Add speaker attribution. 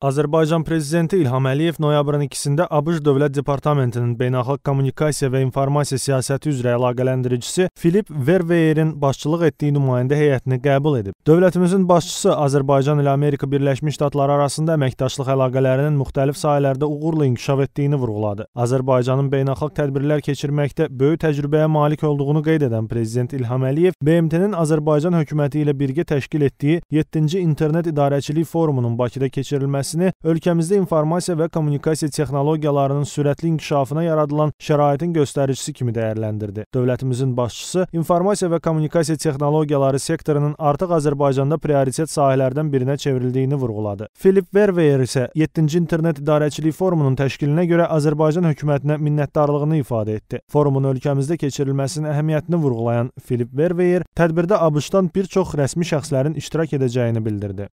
Speaker 1: Azərbaycan prezidenti İlham Əliyev noyabrın 2-də ABŞ Dövlət Departamentinin beynəlxalq kommunikasiya və informasiya siyasəti üzrə əlaqələndiricisi Filip Verveyerin başçılıq etdiyi nümayəndə heyətini qəbul edib. Dövlətimizin başçısı Azərbaycan ilə Amerika Birləşmiş Ştatları arasında əməkdaşlıq əlaqələrinin müxtəlif sahələrdə uğurla inkişaf etdiyini vurğuladı. Azərbaycanın beynəlxalq tədbirlər keçirməkdə böyük təcrübəyə malik olduğunu qeyd edən prezident İlham Əliyev BMT-nin Azərbaycan hökuməti ilə birgə təşkil etdiyi 7-ci İnternet İdarəçilik Forumunun Bakıda keçirilməsi sahəsini ölkəmizdə informasiya və kommunikasiya texnologiyalarının sürətli inkişafına yaradılan şəraitin göstəricisi kimi dəyərləndirdi. Dövlətimizin başçısı informasiya və kommunikasiya texnologiyaları sektorunun artıq Azərbaycanda prioritet sahələrdən birinə çevrildiyini vurğuladı. Philip Verveyer isə 7-ci İnternet İdarəçilik Forumunun təşkilinə görə Azərbaycan hökumətinə minnətdarlığını ifadə etdi. Forumun ölkəmizdə keçirilməsinin əhəmiyyətini vurğulayan Philip Verveyer tədbirdə ABŞ-dan bir çox rəsmi şəxslərin iştirak edəcəyini bildirdi.